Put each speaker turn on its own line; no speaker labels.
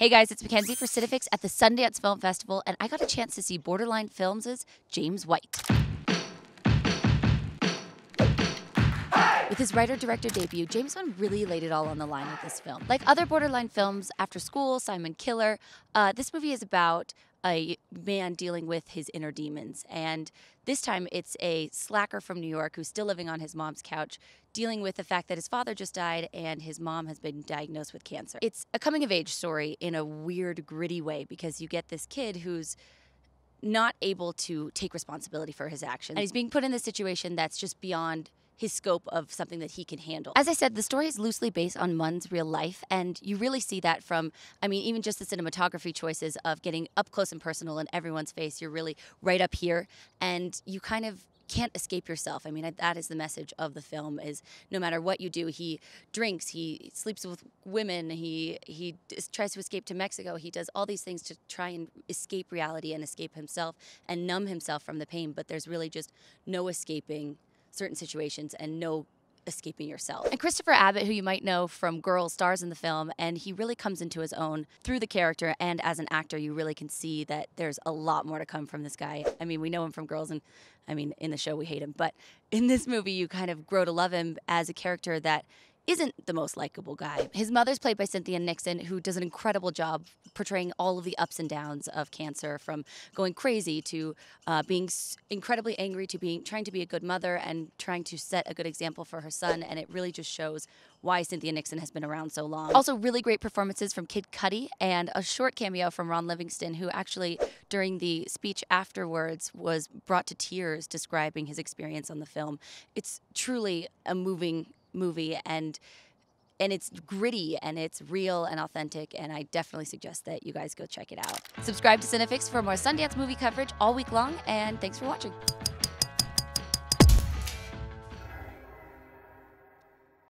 Hey guys, it's Mackenzie for Cinefix at the Sundance Film Festival, and I got a chance to see Borderline Films' James White. his writer director debut, James Wan really laid it all on the line with this film. Like other borderline films, After School, Simon Killer, uh, this movie is about a man dealing with his inner demons. And this time it's a slacker from New York who's still living on his mom's couch, dealing with the fact that his father just died and his mom has been diagnosed with cancer. It's a coming of age story in a weird, gritty way because you get this kid who's not able to take responsibility for his actions. And he's being put in this situation that's just beyond his scope of something that he can handle. As I said, the story is loosely based on Munn's real life, and you really see that from, I mean, even just the cinematography choices of getting up close and personal in everyone's face. You're really right up here, and you kind of can't escape yourself. I mean, that is the message of the film: is no matter what you do, he drinks, he sleeps with women, he he tries to escape to Mexico. He does all these things to try and escape reality and escape himself and numb himself from the pain. But there's really just no escaping certain situations and no escaping yourself. And Christopher Abbott, who you might know from Girls, stars in the film, and he really comes into his own through the character. And as an actor, you really can see that there's a lot more to come from this guy. I mean, we know him from Girls, and I mean, in the show, we hate him. But in this movie, you kind of grow to love him as a character that isn't the most likable guy. His mother's played by Cynthia Nixon, who does an incredible job portraying all of the ups and downs of cancer, from going crazy to uh, being incredibly angry to being trying to be a good mother and trying to set a good example for her son. And it really just shows why Cynthia Nixon has been around so long. Also, really great performances from Kid Cudi and a short cameo from Ron Livingston, who actually, during the speech afterwards, was brought to tears describing his experience on the film. It's truly a moving movie and and it's gritty and it's real and authentic and I definitely suggest that you guys go check it out. Subscribe to Cinefix for more Sundance movie coverage all week long and thanks for watching.